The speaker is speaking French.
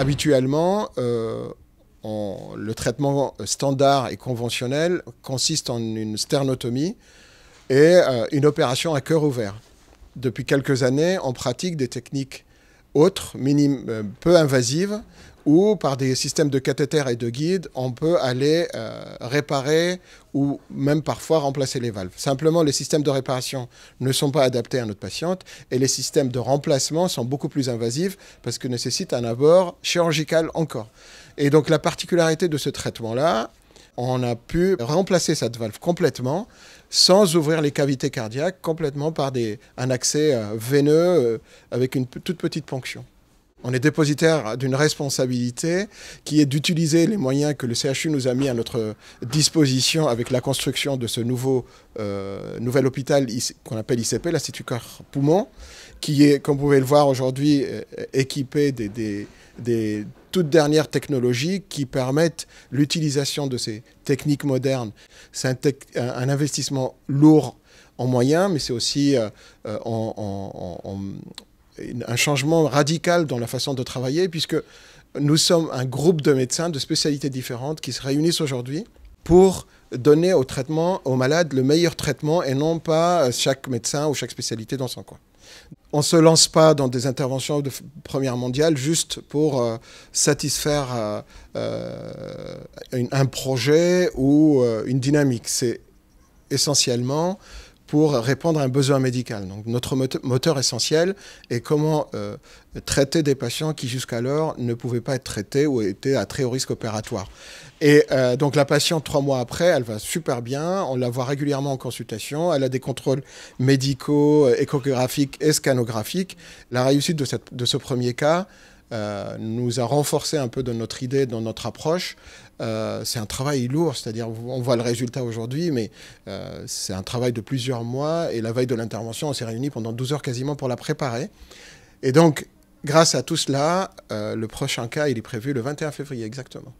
Habituellement, euh, le traitement standard et conventionnel consiste en une sternotomie et euh, une opération à cœur ouvert. Depuis quelques années, on pratique des techniques autres, euh, peu invasives, ou par des systèmes de cathéter et de guide, on peut aller euh, réparer ou même parfois remplacer les valves. Simplement, les systèmes de réparation ne sont pas adaptés à notre patiente et les systèmes de remplacement sont beaucoup plus invasifs parce que nécessitent un abord chirurgical encore. Et donc la particularité de ce traitement-là, on a pu remplacer cette valve complètement sans ouvrir les cavités cardiaques, complètement par des, un accès euh, veineux euh, avec une toute petite ponction. On est dépositaire d'une responsabilité qui est d'utiliser les moyens que le CHU nous a mis à notre disposition avec la construction de ce nouveau euh, nouvel hôpital qu'on appelle ICP, l'Institut Cœur Poumon, qui est, comme vous pouvez le voir aujourd'hui, équipé des toutes dernières technologies qui permettent l'utilisation de ces techniques modernes. C'est un, investissement lourd en moyens, mais c'est aussi euh, euh, un changement radical dans la façon de travailler, puisque nous sommes un groupe de médecins de spécialités différentes qui se réunissent aujourd'hui pour donner au traitement, aux malades le meilleur traitement et non pas euh, chaque médecin ou chaque spécialité dans son coin. On ne se lance pas dans des interventions de première mondiale juste pour euh, satisfaire euh, un projet ou une dynamique. C'est essentiellement pour répondre à un besoin médical. Donc notre moteur essentiel est comment euh, traiter des patients qui jusqu'alors ne pouvaient pas être traités ou étaient à très haut risque opératoire. Et euh, donc la patiente, trois mois après, elle va super bien, on la voit régulièrement en consultation, elle a des contrôles médicaux, euh, échographiques et scanographiques. La réussite de ce premier cas, euh, nous a renforcé un peu dans notre idée, dans notre approche. Euh, c'est un travail lourd, c'est-à-dire on voit le résultat aujourd'hui, mais euh, c'est un travail de plusieurs mois. Et la veille de l'intervention, on s'est réunis pendant 12 heures quasiment pour la préparer. Et donc, grâce à tout cela, le prochain cas, il est prévu le 21 février exactement.